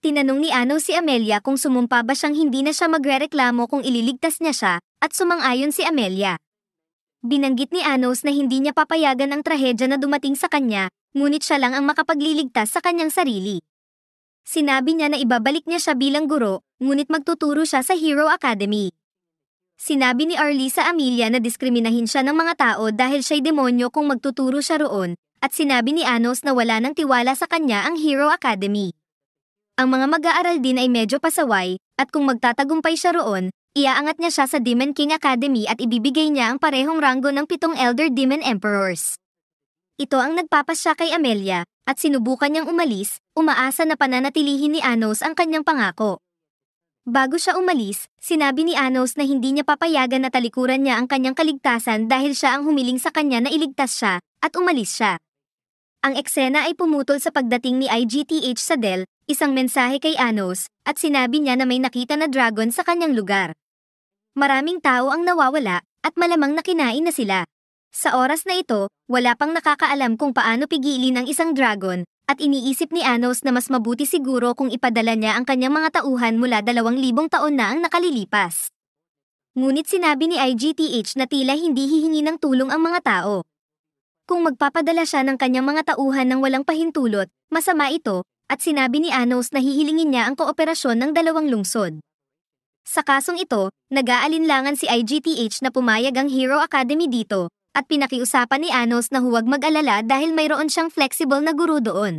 Tinanong ni Ano si Amelia kung sumumpa ba siyang hindi na siya magrereklamo kung ililigtas niya siya, at sumang-ayon si Amelia. Binanggit ni Anos na hindi niya papayagan ang trahedya na dumating sa kanya, ngunit siya lang ang makapagliligtas sa kanyang sarili. Sinabi niya na ibabalik niya siya bilang guro, ngunit magtuturo siya sa Hero Academy. Sinabi ni Arlie sa Amelia na diskriminahin siya ng mga tao dahil siya'y demonyo kung magtuturo siya roon, at sinabi ni Anos na wala nang tiwala sa kanya ang Hero Academy. Ang mga mag-aaral din ay medyo pasaway, at kung magtatagumpay siya roon, iaangat niya siya sa Demon King Academy at ibibigay niya ang parehong ranggo ng pitong Elder Demon Emperors. Ito ang nagpapasya kay Amelia, at sinubukan niyang umalis, umaasa na pananatilihin ni Anos ang kanyang pangako. Bago siya umalis, sinabi ni Anos na hindi niya papayagan na talikuran niya ang kanyang kaligtasan dahil siya ang humiling sa kanya na iligtas siya, at umalis siya. Ang eksena ay pumutol sa pagdating ni IGTH sa Dell, isang mensahe kay Anos, at sinabi niya na may nakita na dragon sa kanyang lugar. Maraming tao ang nawawala, at malamang nakinain na sila. Sa oras na ito, wala pang nakakaalam kung paano pigilin ang isang dragon, at iniisip ni Anos na mas mabuti siguro kung ipadala niya ang kanyang mga tauhan mula dalawang libong taon na ang nakalilipas. Ngunit sinabi ni IGTH na tila hindi hihingi ng tulong ang mga tao. Kung magpapadala siya ng kanyang mga tauhan ng walang pahintulot, masama ito, at sinabi ni Anos na hihilingin niya ang kooperasyon ng dalawang lungsod. Sa kasong ito, nag-aalinlangan si IGTH na pumayag ang Hero Academy dito, at pinakiusapan ni Anos na huwag mag-alala dahil mayroon siyang flexible na guru doon.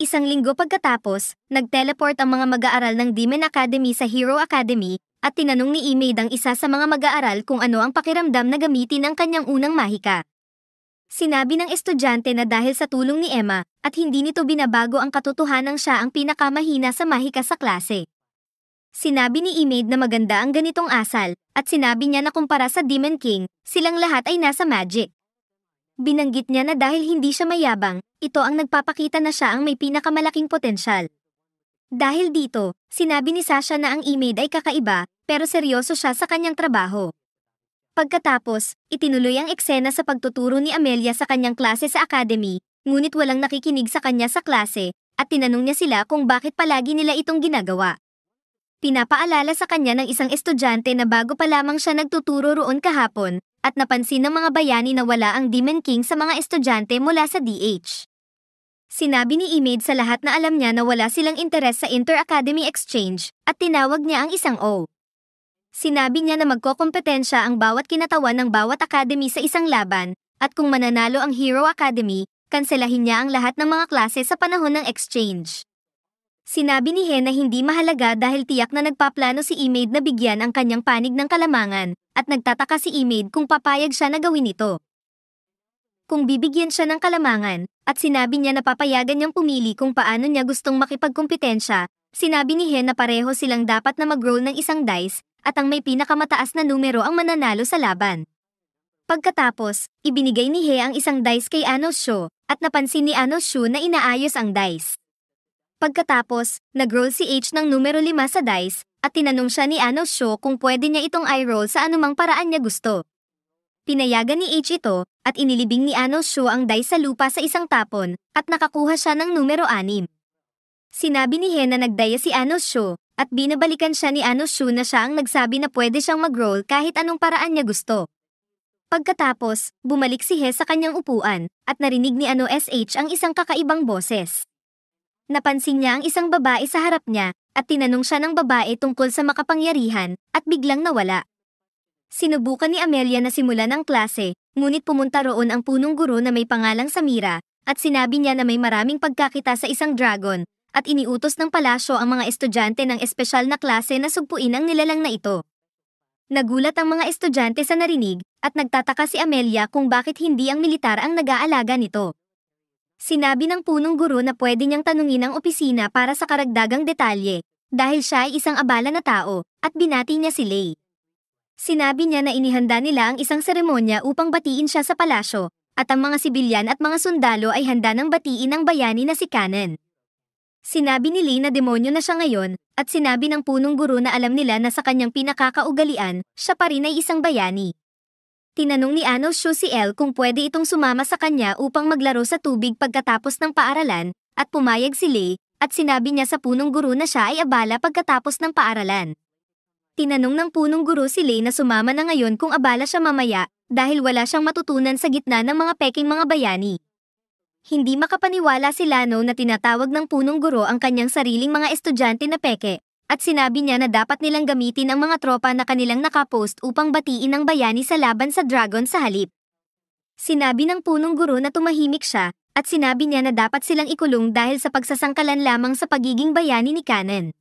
Isang linggo pagkatapos, nag-teleport ang mga mag-aaral ng Demon Academy sa Hero Academy at tinanong ni Imaid ang isa sa mga mag-aaral kung ano ang pakiramdam na gamitin ang kanyang unang mahika. Sinabi ng estudyante na dahil sa tulong ni Emma, at hindi nito binabago ang katotohanang siya ang pinakamahina sa mahika sa klase. Sinabi ni Imade na maganda ang ganitong asal, at sinabi niya na kumpara sa Demon King, silang lahat ay nasa magic. Binanggit niya na dahil hindi siya mayabang, ito ang nagpapakita na siya ang may pinakamalaking potensyal. Dahil dito, sinabi ni Sasha na ang Imade ay kakaiba, pero seryoso siya sa kanyang trabaho. Pagkatapos, itinuloy ang eksena sa pagtuturo ni Amelia sa kanyang klase sa academy, ngunit walang nakikinig sa kanya sa klase, at tinanong niya sila kung bakit palagi nila itong ginagawa. Pinapaalala sa kanya ng isang estudyante na bago pa lamang siya nagtuturo roon kahapon, at napansin ng mga bayani na wala ang Demon King sa mga estudyante mula sa DH. Sinabi ni Imade sa lahat na alam niya na wala silang interes sa Inter-Academy Exchange, at tinawag niya ang isang O. Sinabi niya na magkokompetensya ang bawat kinatawan ng bawat academy sa isang laban, at kung mananalo ang Hero Academy, kanselahin niya ang lahat ng mga klase sa panahon ng exchange. Sinabi ni He na hindi mahalaga dahil tiyak na nagpaplano si Imade na bigyan ang kanyang panig ng kalamangan, at nagtataka si Imade kung papayag siya na gawin ito. Kung bibigyan siya ng kalamangan, at sinabi niya na papayagan niyang pumili kung paano niya gustong makipagkumpetensya, sinabi ni He na pareho silang dapat na mag-roll ng isang dice, at ang may pinakamataas na numero ang mananalo sa laban. Pagkatapos, ibinigay ni He ang isang dice kay Anos Shu, at napansin ni Anos Shu na inaayos ang dice. Pagkatapos, nagroll si H ng numero 5 sa dice, at tinanong siya ni Anos Shu kung pwede niya itong eye roll sa anumang paraan niya gusto. Pinayagan ni H ito, at inilibing ni Anos Shu ang dice sa lupa sa isang tapon, at nakakuha siya ng numero 6. Sinabi ni He na nagdaya si Anos Shu, at binabalikan siya ni Anoshu na siya ang nagsabi na pwede siyang mag-roll kahit anong paraan niya gusto. Pagkatapos, bumalik si He sa kanyang upuan at narinig ni Ano SH ang isang kakaibang boses. Napansin niya ang isang babae sa harap niya at tinanong siya ng babae tungkol sa makapangyarihan at biglang nawala. Sinubukan ni Amelia na simulan ang klase, ngunit pumunta roon ang punong guro na may pangalang Samira at sinabi niya na may maraming pagkakita sa isang dragon at iniutos ng palasyo ang mga estudyante ng espesyal na klase na sugpuin ang nilalang na ito. Nagulat ang mga estudyante sa narinig at nagtataka si Amelia kung bakit hindi ang militar ang nag-aalaga nito. Sinabi ng punong guro na pwede niyang tanungin ang opisina para sa karagdagang detalye dahil siya ay isang abala na tao at binati niya si Lay. Sinabi niya na inihanda nila ang isang seremonya upang batiin siya sa palasyo, at ang mga sibilyan at mga sundalo ay handa ng batiin ang bayani na si Canon. Sinabi ni Lee na demonyo na siya ngayon, at sinabi ng punong guru na alam nila na sa kanyang pinakakaugalian, siya pa rin ay isang bayani. Tinanong ni Ano Shu si El kung pwede itong sumama sa kanya upang maglaro sa tubig pagkatapos ng paaralan, at pumayag si Lee, at sinabi niya sa punong guru na siya ay abala pagkatapos ng paaralan. Tinanong ng punong guru si Lee na sumama na ngayon kung abala siya mamaya, dahil wala siyang matutunan sa gitna ng mga peking mga bayani. Hindi makapaniwala si Lano na tinatawag ng punong guro ang kanyang sariling mga estudyante na peke, at sinabi niya na dapat nilang gamitin ang mga tropa na kanilang nakapost upang batiin ang bayani sa laban sa dragon sa halip. Sinabi ng punong guro na tumahimik siya, at sinabi niya na dapat silang ikulong dahil sa pagsasangkalan lamang sa pagiging bayani ni Kanan.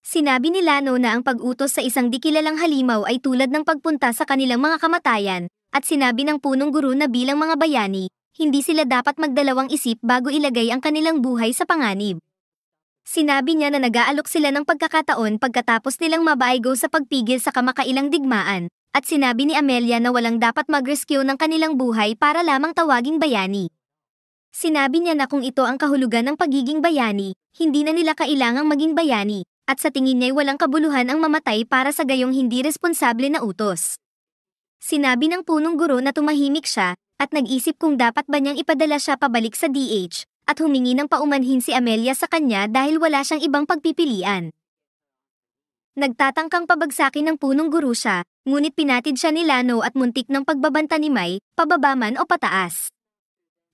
Sinabi ni Lano na ang pag-utos sa isang dikilalang halimaw ay tulad ng pagpunta sa kanilang mga kamatayan, at sinabi ng punong guro na bilang mga bayani, hindi sila dapat magdalawang isip bago ilagay ang kanilang buhay sa panganib. Sinabi niya na nag-aalok sila ng pagkakataon pagkatapos nilang mabaigo sa pagpigil sa kamakailang digmaan, at sinabi ni Amelia na walang dapat mag-rescue ng kanilang buhay para lamang tawaging bayani. Sinabi niya na kung ito ang kahulugan ng pagiging bayani, hindi na nila kailangang maging bayani, at sa tingin niya'y walang kabuluhan ang mamatay para sa gayong hindi responsable na utos. Sinabi ng punong guro na tumahimik siya, at nag-isip kung dapat ba niyang ipadala siya pabalik sa DH at humingi ng paumanhin si Amelia sa kanya dahil wala siyang ibang pagpipilian. Nagtatangkang pabagsakin ng punong guru siya, ngunit pinatid siya ni Lano at muntik ng pagbabanta ni May, pababaman o pataas.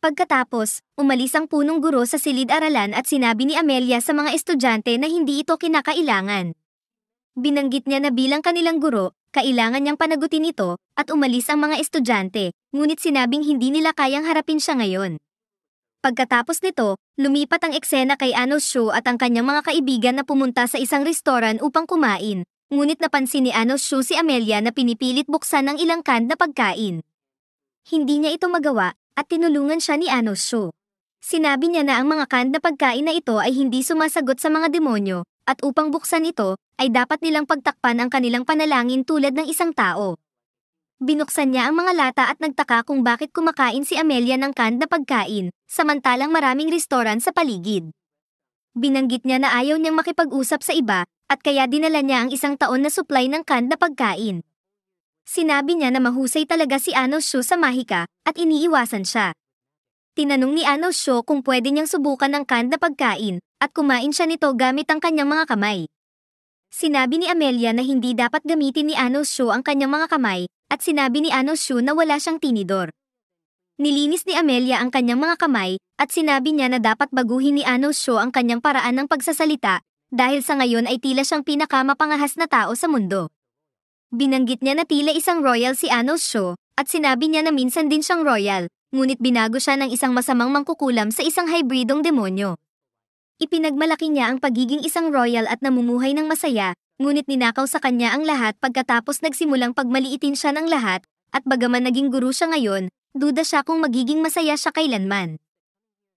Pagkatapos, umalis ang punong guro sa silid-aralan at sinabi ni Amelia sa mga estudyante na hindi ito kinakailangan. Binanggit niya na bilang kanilang guro, kailangan niyang panagutin ito at umalis ang mga estudyante, ngunit sinabing hindi nila kayang harapin siya ngayon. Pagkatapos nito, lumipat ang eksena kay Anos Shu at ang kanyang mga kaibigan na pumunta sa isang restoran upang kumain, ngunit napansin ni Anos Shu si Amelia na pinipilit buksan ng ilang canned na pagkain. Hindi niya ito magawa at tinulungan siya ni Anos Shu. Sinabi niya na ang mga canned na pagkain na ito ay hindi sumasagot sa mga demonyo at upang buksan ito, ay dapat nilang pagtakpan ang kanilang panalangin tulad ng isang tao. Binuksan niya ang mga lata at nagtaka kung bakit kumakain si Amelia ng canned na pagkain, samantalang maraming restoran sa paligid. Binanggit niya na ayaw niyang makipag-usap sa iba, at kaya dinala niya ang isang taon na supply ng canned na pagkain. Sinabi niya na mahusay talaga si Anos sa mahika, at iniiwasan siya. Tinanong ni Ano Sho kung pwede niyang subukan ang canned na pagkain, at kumain siya nito gamit ang kanyang mga kamay. Sinabi ni Amelia na hindi dapat gamitin ni Ano Sho ang kanyang mga kamay, at sinabi ni Ano Sho na wala siyang tinidor. Nilinis ni Amelia ang kanyang mga kamay, at sinabi niya na dapat baguhin ni Ano Sho ang kanyang paraan ng pagsasalita, dahil sa ngayon ay tila siyang pinakamapangahas na tao sa mundo. Binanggit niya na tila isang royal si Anos Sho, at sinabi niya na minsan din siyang royal, ngunit binago siya ng isang masamang mangkukulam sa isang hybridong demonyo. Ipinagmalaki niya ang pagiging isang royal at namumuhay ng masaya, ngunit ninakaw sa kanya ang lahat pagkatapos nagsimulang pagmaliitin siya ng lahat, at bagaman naging guru siya ngayon, duda siya kung magiging masaya siya kailanman.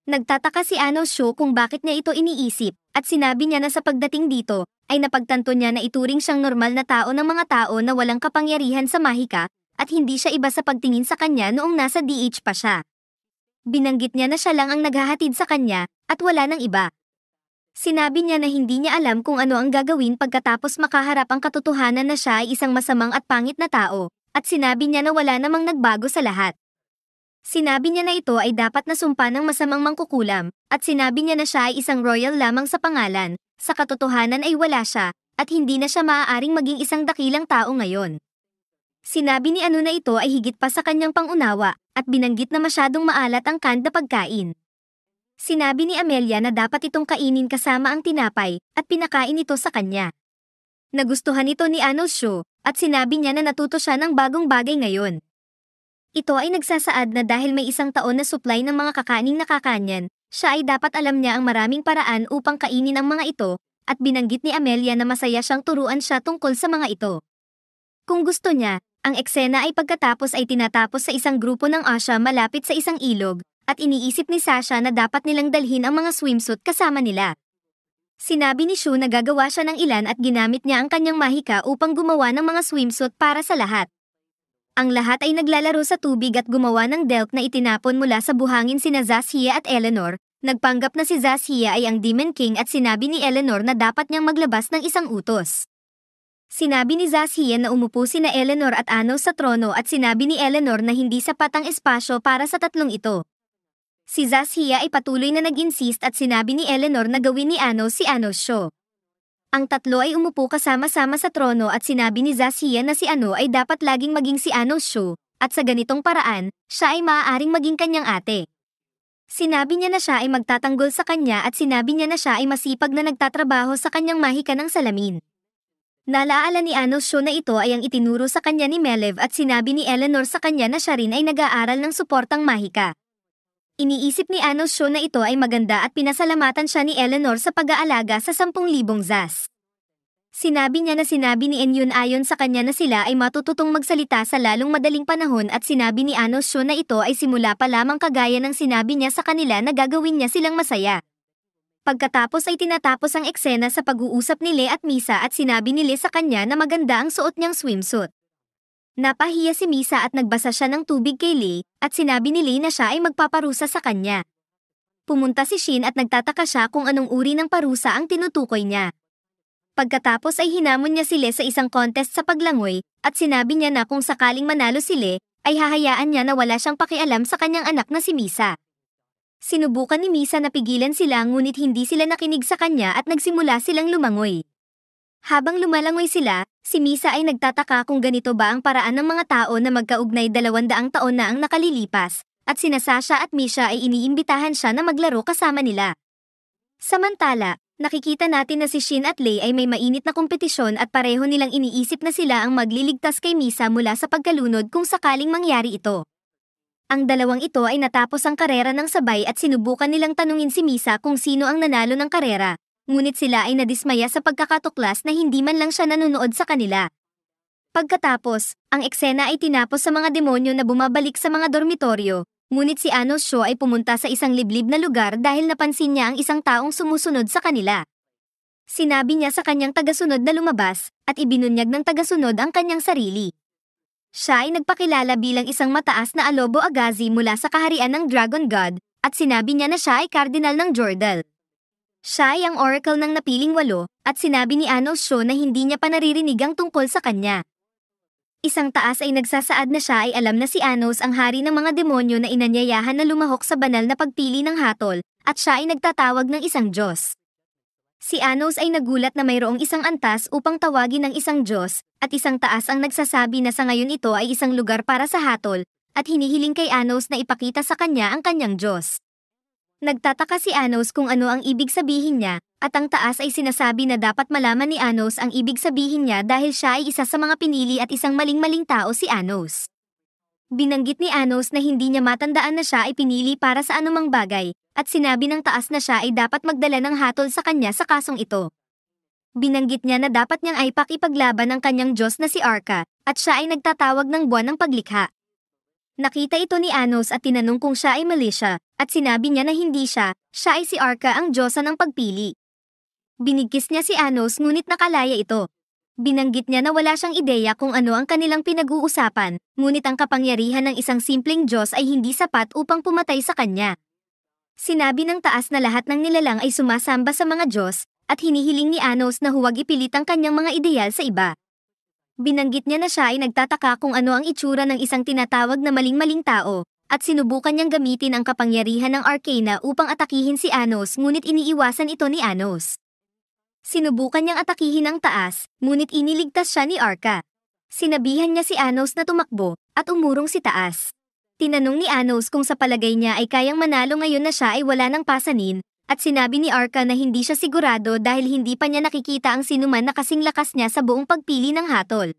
Nagtataka si Ano Shu kung bakit niya ito iniisip, at sinabi niya na sa pagdating dito, ay napagtanto niya na ituring siyang normal na tao ng mga tao na walang kapangyarihan sa mahika, at hindi siya iba sa pagtingin sa kanya noong nasa DH pa siya. Binanggit niya na siya lang ang naghahatid sa kanya at wala nang iba. Sinabi niya na hindi niya alam kung ano ang gagawin pagkatapos makaharap ang katotohanan na siya ay isang masamang at pangit na tao, at sinabi niya na wala namang nagbago sa lahat. Sinabi niya na ito ay dapat na sumpa ng masamang mangkukulam, at sinabi niya na siya ay isang royal lamang sa pangalan, sa katotohanan ay wala siya, at hindi na siya maaaring maging isang dakilang tao ngayon. Sinabi ni ano na ito ay higit pa sa kanyang pangunawa at binanggit na masyadong maalat ang kanda pagkain. Sinabi ni Amelia na dapat itong kainin kasama ang tinapay at pinakain ito sa kanya. Nagustuhan ito ni Arnold Shaw at sinabi niya na natuto siya ng bagong bagay ngayon. Ito ay nagsasaad na dahil may isang taon na supply ng mga kakaning nakakanyan, siya ay dapat alam niya ang maraming paraan upang kainin ang mga ito, at binanggit ni Amelia na masaya siyang turuan siya tungkol sa mga ito. Kung gusto niya, ang eksena ay pagkatapos ay tinatapos sa isang grupo ng Asha malapit sa isang ilog, at iniisip ni Sasha na dapat nilang dalhin ang mga swimsuit kasama nila. Sinabi ni Shu na gagawa siya ng ilan at ginamit niya ang kanyang mahika upang gumawa ng mga swimsuit para sa lahat. Ang lahat ay naglalaro sa tubig at gumawa ng delk na itinapon mula sa buhangin sina Zazhia at Eleanor. Nagpanggap na si Zazhia ay ang Demon King at sinabi ni Eleanor na dapat niyang maglabas ng isang utos. Sinabi ni Zashian na umupo si na Eleanor at Ano sa trono at sinabi ni Eleanor na hindi sapat ang espasyo para sa tatlong ito. Si Zashia ay patuloy na nag-insist at sinabi ni Eleanor na gawin ni Ano si Ano show. Ang tatlo ay umupo kasama-sama sa trono at sinabi ni Zashia na si Ano ay dapat laging maging si Ano show, at sa ganitong paraan, siya ay maaaring maging kanyang ate. Sinabi niya na siya ay magtatanggol sa kanya at sinabi niya na siya ay masipag na nagtatrabaho sa kanyang mahika ng salamin. Naalaala ni Anosho na ito ay ang itinuro sa kanya ni Melev at sinabi ni Eleanor sa kanya na siya rin ay nag-aaral ng suportang mahika. Iniisip ni Anosho na ito ay maganda at pinasalamatan siya ni Eleanor sa pag-aalaga sa 10,000 zas. Sinabi niya na sinabi ni Enyun ayon sa kanya na sila ay matututong magsalita sa lalong madaling panahon at sinabi ni Anosho na ito ay simula pa lamang kagaya ng sinabi niya sa kanila na gagawin niya silang masaya. Pagkatapos ay tinatapos ang eksena sa pag-uusap ni Le at Misa at sinabi ni Le sa kanya na maganda ang suot niyang swimsuit. Napahiya si Misa at nagbasa siya ng tubig kay Lee at sinabi ni Lee na siya ay magpaparusa sa kanya. Pumunta si Shin at nagtataka siya kung anong uri ng parusa ang tinutukoy niya. Pagkatapos ay hinamon niya si Lee sa isang contest sa paglangoy at sinabi niya na kung sakaling manalo si Lee, ay hahayaan niya na wala siyang pakialam sa kanyang anak na si Misa. Sinubukan ni Misa na pigilan sila ngunit hindi sila nakinig sa kanya at nagsimula silang lumangoy. Habang lumalangoy sila, si Misa ay nagtataka kung ganito ba ang paraan ng mga tao na magkaugnay dalawandaang taon na ang nakalilipas, at sina Sasha at Misha ay iniimbitahan siya na maglaro kasama nila. Samantala, nakikita natin na si Shin at Lei ay may mainit na kompetisyon at pareho nilang iniisip na sila ang magliligtas kay Misa mula sa pagkalunod kung sakaling mangyari ito. Ang dalawang ito ay natapos ang karera ng sabay at sinubukan nilang tanungin si Misa kung sino ang nanalo ng karera, ngunit sila ay nadismaya sa pagkakatuklas na hindi man lang siya nanonood sa kanila. Pagkatapos, ang eksena ay tinapos sa mga demonyo na bumabalik sa mga dormitoryo, ngunit si Anos Shaw ay pumunta sa isang liblib na lugar dahil napansin niya ang isang taong sumusunod sa kanila. Sinabi niya sa kanyang tagasunod na lumabas, at ibinunyag ng tagasunod ang kanyang sarili. Siya ay nagpakilala bilang isang mataas na Alobo Agazi mula sa kaharian ng Dragon God, at sinabi niya na siya ay kardinal ng Jordal. Siya ay ang oracle ng napiling walo, at sinabi ni Anos Sho na hindi niya pa naririnig ang tungkol sa kanya. Isang taas ay nagsasaad na siya ay alam na si Anos ang hari ng mga demonyo na inanyayahan na lumahok sa banal na pagpili ng hatol, at siya ay nagtatawag ng isang Diyos. Si Anos ay nagulat na mayroong isang antas upang tawagin ng isang Diyos, at isang taas ang nagsasabi na sa ngayon ito ay isang lugar para sa hatol, at hinihiling kay Anos na ipakita sa kanya ang kanyang Diyos. Nagtataka si Anos kung ano ang ibig sabihin niya, at ang taas ay sinasabi na dapat malaman ni Anos ang ibig sabihin niya dahil siya ay isa sa mga pinili at isang maling-maling tao si Anos. Binanggit ni Anos na hindi niya matandaan na siya ay pinili para sa anumang bagay, at sinabi ng taas na siya ay dapat magdala ng hatol sa kanya sa kasong ito. Binanggit niya na dapat niyang ay pakipaglaban ang kanyang Diyos na si Arka, at siya ay nagtatawag ng buwan ng paglikha. Nakita ito ni Anos at tinanong kung siya ay Malaysia, at sinabi niya na hindi siya, siya ay si Arka ang Diyosa ng pagpili. Binigkis niya si Anos ngunit nakalaya ito, Binanggit niya na wala siyang ideya kung ano ang kanilang pinag-uusapan, ngunit ang kapangyarihan ng isang simpleng Diyos ay hindi sapat upang pumatay sa kanya. Sinabi ng taas na lahat ng nilalang ay sumasamba sa mga Diyos, at hinihiling ni Anos na huwag ipilit ang kanyang mga ideyal sa iba. Binanggit niya na siya ay nagtataka kung ano ang itsura ng isang tinatawag na maling-maling tao, at sinubukan niyang gamitin ang kapangyarihan ng Arcana upang atakihin si Anos ngunit iniiwasan ito ni Anos. Sinubukan niyang atakihin ang taas, ngunit iniligtas siya ni Arca. Sinabihan niya si Anos na tumakbo, at umurong si taas. Tinanong ni Anos kung sa palagay niya ay kayang manalo ngayon na siya ay wala ng pasanin, at sinabi ni Arca na hindi siya sigurado dahil hindi pa niya nakikita ang sinuman na kasing lakas niya sa buong pagpili ng hatol.